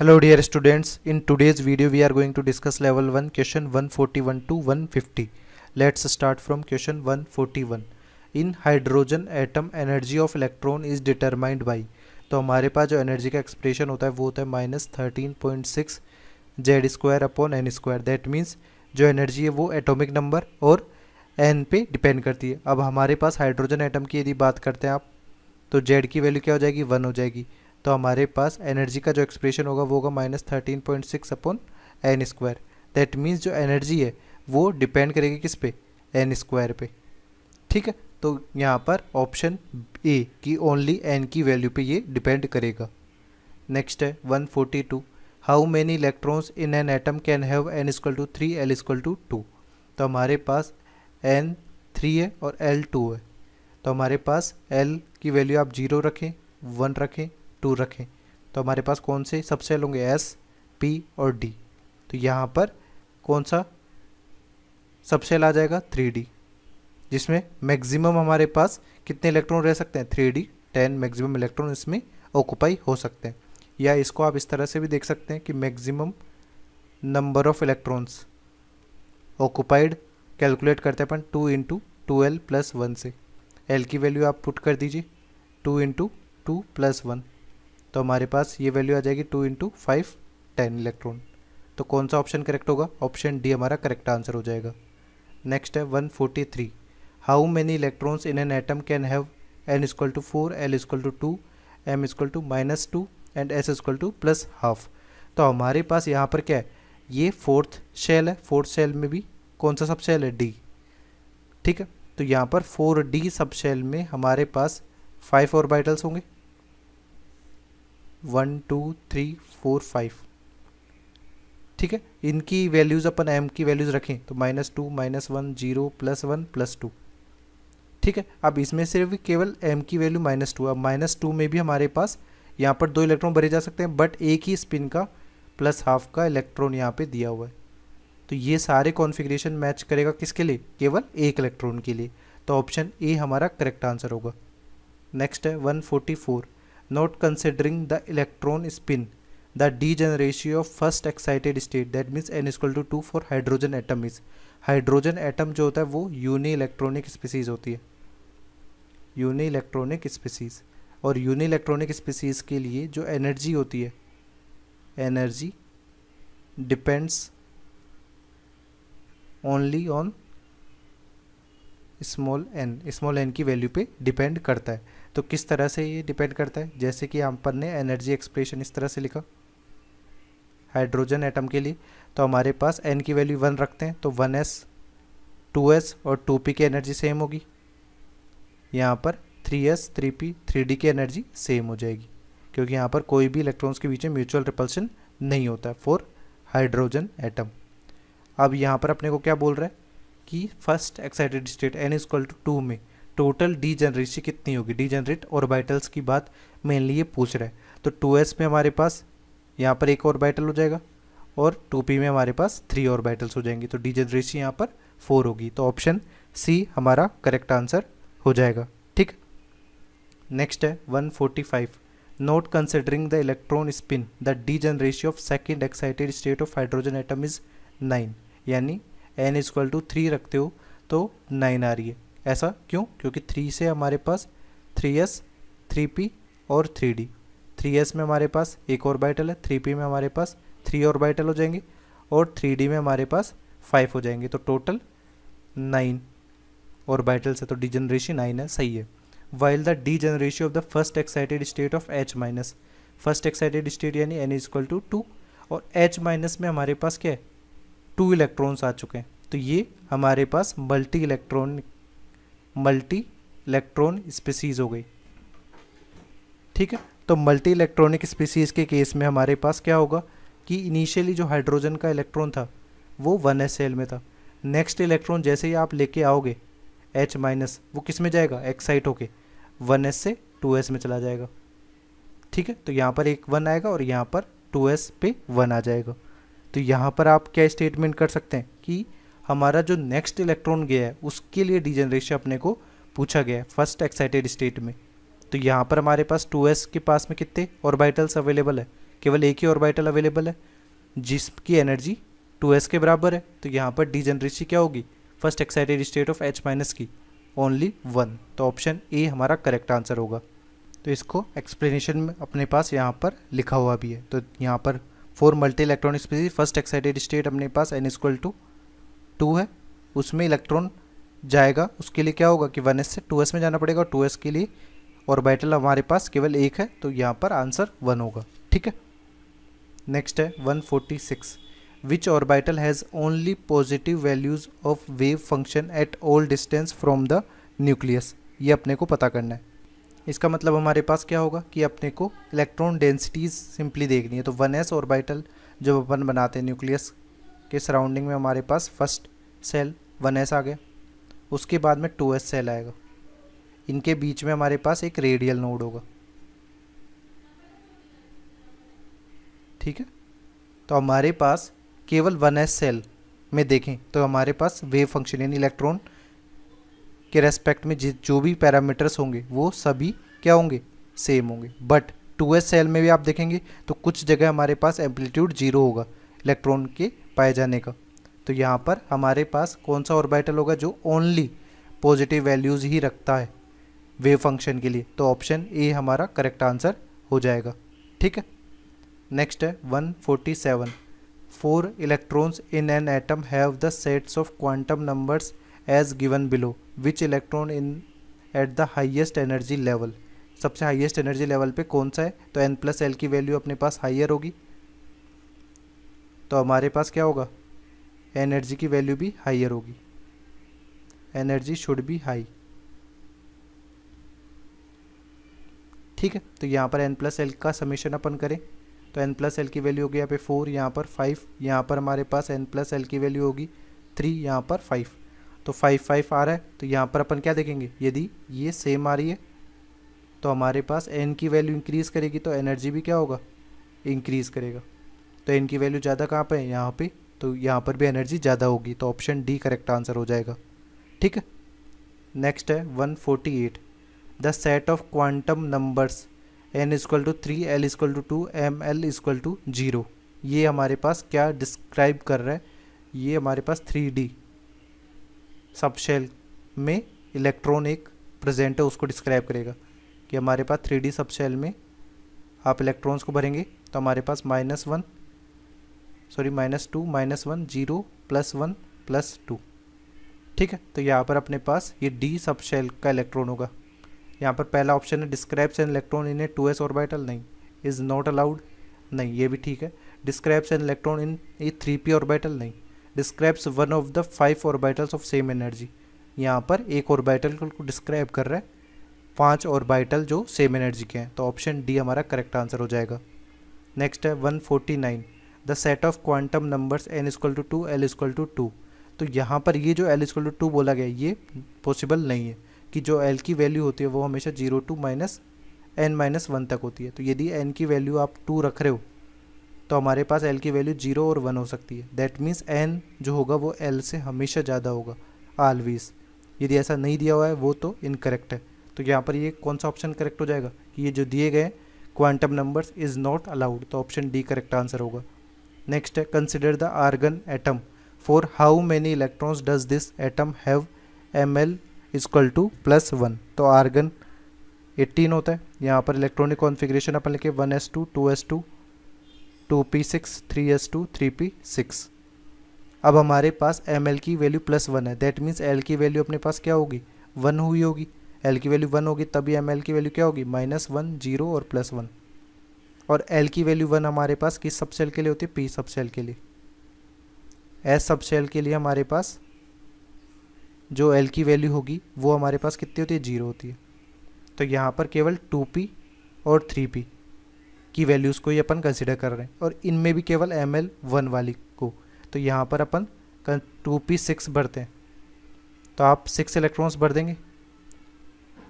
hello dear students in today's video we are going to discuss level 1 question 141 to 150 let's start from question 141 in hydrogen atom energy of electron is determined by तो हमारे पास जो energy का expression होता है वो होता है minus thirteen point six Z square upon n square that means जो एनर्जी है वो एटॉमिक नंबर और एन पे डिपेंड करती है अब हमारे पास हाइड्रोजन एटम की यदि बात करते हैं आप तो जेड की वैल्यू क्या हो जाएगी वन हो जाएगी तो हमारे पास एनर्जी का जो एक्सप्रेशन होगा वो होगा minus thirteen point six upon n square that means जो एनर्जी है वो डिपेंड करेगी किस पे एन स्क्वायर पे ठीक है तो यहाँ पर ऑप्शन ए की ओनली एन की वैल्यू पे ये डिपेंड करेगा नेक्स्ट है one forty two how many electrons in an atom can have n equal to three l equal to two तो हमारे पास एन थ्री है और एल टू है तो हमारे पास एल की वैल्यू आप जीरो रखें वन रखें टू रखें तो हमारे पास कौन से सबसेल होंगे एस पी और डी तो यहाँ पर कौन सा सबसेल आ जाएगा थ्री डी जिसमें मैक्सिमम हमारे पास कितने इलेक्ट्रॉन रह सकते हैं three d ten maximum electron इसमें ऑक्यूपाई हो सकते हैं या इसको आप इस तरह से भी देख सकते हैं कि maximum number of electrons occupied calculate करते अपन two into two l plus one से एल की वैल्यू आप पुट कर दीजिए two into two plus one तो हमारे पास ये वैल्यू आ जाएगी two into five ten electron तो कौन सा ऑप्शन करेक्ट होगा ऑप्शन डी हमारा करेक्ट आंसर हो जाएगा नेक्स्ट है one forty three how many electrons in an atom can have N equal to four l equal to two m equal to minus two and s equal to plus half तो हमारे पास यहाँ पर क्या है ये fourth shell है fourth shell में भी कौन सा सब शेल है डी ठीक है तो यहाँ पर फोर डी सब शेल में हमारे पास फाइव बाइटल्स होंगे one two three four five ठीक है इनकी वैल्यूज़ अपन एम की वैल्यूज़ रखें तो minus two minus one zero plus one plus two ठीक है अब इसमें सिर्फ केवल एम की वैल्यू माइनस टू अब माइनस टू में भी हमारे पास यहाँ पर दो इलेक्ट्रॉन भरे जा सकते हैं बट एक ही स्पिन का प्लस हाफ का इलेक्ट्रॉन यहाँ पे दिया हुआ है तो ये सारे कॉन्फ़िगरेशन मैच करेगा किसके लिए केवल एक इलेक्ट्रॉन के लिए तो ऑप्शन ए हमारा करेक्ट आंसर होगा नेक्स्ट है one forty four not considering the electron spin the d degeneracy of first excited state that means n equal to two for hydrogen atom is hydrogen atom जो होता है वो uni electronic species होती है uni electronic species और uni electronic species के लिए जो एनर्जी होती है energy depends only on small n small n की वैल्यू पे डिपेंड करता है तो किस तरह से ये डिपेंड करता है जैसे कि हम पर ने एनर्जी एक्सप्रेशन इस तरह से लिखा हाइड्रोजन एटम के लिए तो हमारे पास एन की वैल्यू वन रखते हैं तो वन एस टू एस और टू पी की एनर्जी सेम होगी यहाँ पर three s three p three d की एनर्जी सेम हो जाएगी क्योंकि यहाँ पर कोई भी इलेक्ट्रॉन्स के बीच में म्यूचुअल रिपल्शन नहीं होता है फॉर हाइड्रोजन एटम अब यहाँ पर अपने को क्या बोल रहा है की first excited state n is equal to two में टोटल डी जनरेसी कितनी होगी डी जनरेट ऑर्बिटल्स की बात मेनली ये पूछ रहा है तो टू एस में हमारे पास यहाँ पर एक ऑर्बिटल हो जाएगा और टू पी में हमारे पास थ्री ऑर्बिटल्स हो जाएंगे तो डी जनरेसी यहाँ पर फोर होगी तो ऑप्शन सी हमारा करेक्ट आंसर हो जाएगा ठीक नेक्स्ट है one forty five not considering the electron spin the degeneration of second excited state of hydrogen atom is nine यानी एन इजक्वल टू थ्री रखते हो तो नाइन आ रही है ऐसा क्यों क्योंकि थ्री से हमारे पास थ्री एस थ्री पी और थ्री डी थ्री एस में हमारे पास एक और बाइटल है थ्री पी में हमारे पास थ्री और बाइटल हो जाएंगे और थ्री डी में हमारे पास फाइव हो जाएंगे तो टोटल नाइन और बाइटल से तो डी जनरेशी नाइन है सही है while the degeneracy of the first excited state of H minus first excited state यानी n is equal to two और एच माइनस में हमारे पास क्या है टू इलेक्ट्रॉन्स आ चुके हैं तो ये हमारे पास multi electron multi electron species हो गई ठीक है तो मल्टी इलेक्ट्रॉनिक स्पीसीज़ के केस में हमारे पास क्या होगा कि इनिशियली जो हाइड्रोजन का इलेक्ट्रॉन था वो वन एस में था नेक्स्ट इलेक्ट्रॉन जैसे ही आप लेके आओगे एच माइनस वो किस में जाएगा एक्साइट होके वन एस से टू एस में चला जाएगा ठीक है तो यहाँ पर एक वन आएगा और यहाँ पर टू एस पे वन आ जाएगा तो यहाँ पर आप क्या स्टेटमेंट कर सकते हैं कि हमारा जो नेक्स्ट इलेक्ट्रॉन गया है उसके लिए डिजेनरेशन अपने को पूछा गया है फर्स्ट एक्साइटेड स्टेट में तो यहाँ पर हमारे पास टू एस के पास में कितने ऑर्बिटल्स अवेलेबल है केवल एक ही ऑर्बिटल अवेलेबल है जिसकी एनर्जी टू एस के बराबर है तो यहाँ पर डिजनरेसी क्या होगी first excited state of H minus की ओनली वन तो ऑप्शन ए हमारा करेक्ट आंसर होगा तो इसको एक्सप्लेनेशन में अपने पास यहाँ पर लिखा हुआ भी है तो यहाँ पर four multi electronic species first excited state अपने पास एन इक्वल टू टू है उसमें इलेक्ट्रॉन जाएगा उसके लिए क्या होगा कि वन एस से टू एस में जाना पड़ेगा टू एस के लिए और बैटल हमारे पास केवल एक है तो यहाँ पर आंसर वन होगा ठीक है नेक्स्ट है one forty six which orbital has only positive values of wave function at all distance from the nucleus ये अपने को पता करना है इसका मतलब हमारे पास क्या होगा कि अपने को इलेक्ट्रॉन डेंसिटीज़ सिंपली देखनी है तो वन एस ऑर्बिटल जब अपन बनाते हैं न्यूक्लियस के सराउंडिंग में हमारे पास फर्स्ट सेल वन एस आ गया उसके बाद में टू एस सेल आएगा इनके बीच में हमारे पास एक रेडियल नोड होगा ठीक है तो हमारे पास केवल वन एस सेल में देखें तो हमारे पास वेव फंक्शन यानी इलेक्ट्रॉन के रेस्पेक्ट में जो भी पैरामीटर्स होंगे वो सभी क्या होंगे सेम होंगे बट टू सेल में भी आप देखेंगे तो कुछ जगह हमारे पास एम्पलीट्यूड जीरो होगा इलेक्ट्रॉन के पाए जाने का तो यहाँ पर हमारे पास कौन सा ऑर्बिटल होगा जो ओनली पॉजिटिव वैल्यूज़ ही रखता है वेव फंक्शन के लिए तो ऑप्शन ए हमारा करेक्ट आंसर हो जाएगा ठीक है नेक्स्ट है 147 four electrons in an atom have the sets of quantum numbers as given below which electron in at the highest energy level सबसे हाइएस्ट एनर्जी लेवल पे कौन सा है तो एन प्लस एल की वैल्यू अपने पास हाइयर होगी तो हमारे पास क्या होगा एनर्जी की वैल्यू भी हाइयर होगी एनर्जी शुड बी हाई ठीक है तो यहाँ पर एन प्लस एल का समीशन अपन करें तो एन प्लस एल की वैल्यू होगी यहाँ पे फोर यहाँ पर फाइव यहाँ पर हमारे पास एन प्लस एल की वैल्यू होगी थ्री यहाँ पर फाइव तो फाइव फाइव आ रहा है तो यहाँ पर अपन क्या देखेंगे यदि ये सेम आ रही है तो हमारे पास एन की वैल्यू इंक्रीज़ करेगी तो एनर्जी भी क्या होगा इंक्रीज़ करेगा तो एन की वैल्यू ज़्यादा कहाँ पर है यहाँ पर तो यहाँ पर भी एनर्जी ज़्यादा होगी तो ऑप्शन डी करेक्ट आंसर हो जाएगा ठीक है नेक्स्ट है one forty eight the set of quantum numbers n equal to three l equal to two m l equal to zero ये हमारे पास क्या डिस्क्राइब कर रहा है ये हमारे पास थ्री डी सब शेल में इलेक्ट्रॉन एक प्रेजेंट है उसको डिस्क्राइब करेगा कि हमारे पास थ्री डी सब शेल में आप इलेक्ट्रॉन्स को भरेंगे तो हमारे पास minus one sorry minus two minus one zero plus one plus two ठीक है तो यहाँ पर अपने पास ये डी सब शेल का इलेक्ट्रॉन होगा यहाँ पर पहला ऑप्शन है describes an electron in a two s orbital नहीं इज़ नॉट अलाउड नहीं ये भी ठीक है describes an electron in a three p orbital नहीं describes one of the five orbitals of same energy यहाँ पर एक ऑर्बिटल को डिस्क्राइब कर रहा है पांच ऑर्बिटल जो सेम एनर्जी के हैं तो ऑप्शन डी हमारा करेक्ट आंसर हो जाएगा नेक्स्ट है one forty nine the set of quantum numbers n equal to two l equal to two तो यहाँ पर ये जो एल इजक्ल टू टू बोला गया ये पॉसिबल नहीं है कि जो एल की वैल्यू होती है वो हमेशा zero to minus n minus one तक होती है तो यदि एन की वैल्यू आप टू रख रहे हो तो हमारे पास एल की वैल्यू जीरो और वन हो सकती है दैट मीन्स एन जो होगा वो एल से हमेशा ज़्यादा होगा आलवीज यदि ऐसा नहीं दिया हुआ है वो तो इनकरेक्ट है तो यहाँ पर ये कौन सा ऑप्शन करेक्ट हो जाएगा कि ये जो दिए गए quantum numbers is not allowed तो ऑप्शन डी करेक्ट आंसर होगा नेक्स्ट है consider the argon atom for how many electrons does this atom have m l equal to plus one तो आर्गन 18 होता है यहाँ पर इलेक्ट्रॉनिक कॉन्फिग्रेशन अपन लेके one s two two s two two p six three s two three p six अब हमारे पास एम एल की वैल्यू प्लस वन है दैट मीन्स एल की वैल्यू अपने पास क्या होगी वन हुई होगी एल की वैल्यू वन होगी तभी एम एल की वैल्यू क्या होगी माइनस वन जीरो और प्लस वन और एल की वैल्यू वन हमारे पास किस सब सेल के लिए होती है पी सब सेल के लिए एस सब सेल के लिए हमारे पास जो एल की वैल्यू होगी वो हमारे पास कितनी होती है जीरो होती है तो यहाँ पर केवल टू पी और थ्री पी की वैल्यूज़ को ही अपन कंसिडर कर रहे हैं और इनमें भी केवल एम एल वन वाली को तो यहाँ पर अपन टू पी सिक्स भरते हैं तो आप सिक्स इलेक्ट्रॉन्स भर देंगे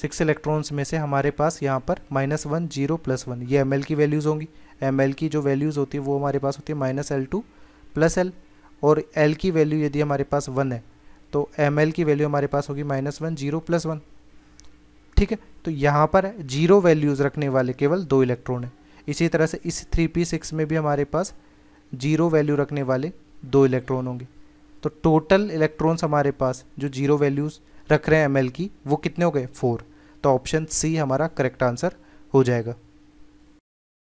सिक्स इलेक्ट्रॉन्स में से हमारे पास यहाँ पर minus one zero plus one ये एम की वैल्यूज़ होंगी एम की जो वैल्यूज़ होती है वो हमारे पास होती है minus l to plus l और एल की वैल्यू यदि हमारे पास वन है तो एम की वैल्यू हमारे पास होगी minus one zero plus one ठीक है तो यहाँ पर जीरो वैल्यूज़ रखने वाले केवल दो इलेक्ट्रॉन हैं इसी तरह से इस थ्री पी सिक्स में भी हमारे पास जीरो वैल्यू रखने वाले दो इलेक्ट्रॉन होंगे तो टोटल इलेक्ट्रॉन्स हमारे पास जो जीरो वैल्यूज़ रख रहे हैं एम की वो कितने हो गए फोर तो ऑप्शन सी हमारा करेक्ट आंसर हो जाएगा